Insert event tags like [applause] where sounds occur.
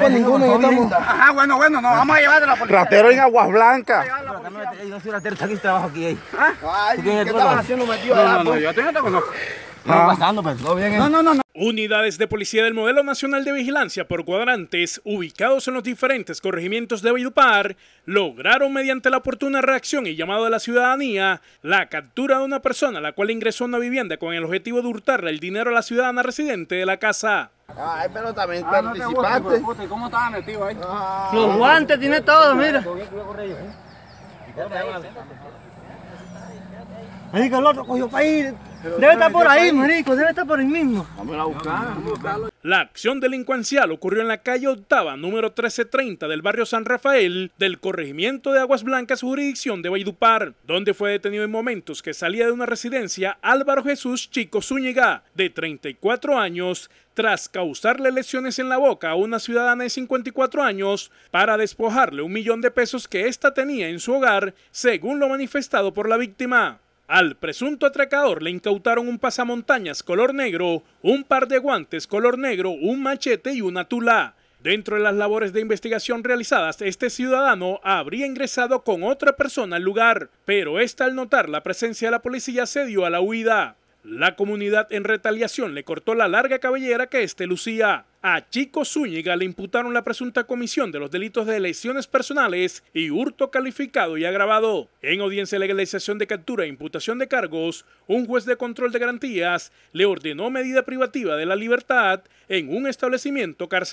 Pues [laughs] ah, bueno, bueno, vamos a llevar la policía. Ratero en Aguas Blancas. Pues? No, no, no, Unidades de policía del modelo nacional de vigilancia por cuadrantes, ubicados en los diferentes corregimientos de Villupar, lograron mediante la oportuna reacción y llamado de la ciudadanía la captura de una persona la cual ingresó a una vivienda con el objetivo de hurtarle el dinero a la ciudadana residente de la casa. Ay, pero también ah, participaste. No ¿Cómo estaba metido ahí? Ah. Los guantes tiene todo, mira. Ahí que el otro cogió para ir. Debe estar por ahí, marico, debe estar por ahí mismo. Vamos a buscarlo. La acción delincuencial ocurrió en la calle Octava, número 1330 del barrio San Rafael, del corregimiento de Aguas Blancas, jurisdicción de Valledupar, donde fue detenido en momentos que salía de una residencia Álvaro Jesús Chico Zúñiga, de 34 años, tras causarle lesiones en la boca a una ciudadana de 54 años para despojarle un millón de pesos que ésta tenía en su hogar, según lo manifestado por la víctima. Al presunto atracador le incautaron un pasamontañas color negro, un par de guantes color negro, un machete y una tula. Dentro de las labores de investigación realizadas, este ciudadano habría ingresado con otra persona al lugar, pero esta al notar la presencia de la policía se dio a la huida. La comunidad en retaliación le cortó la larga cabellera que éste lucía. A Chico Zúñiga le imputaron la presunta comisión de los delitos de elecciones personales y hurto calificado y agravado. En audiencia de legalización de captura e imputación de cargos, un juez de control de garantías le ordenó medida privativa de la libertad en un establecimiento carcelario.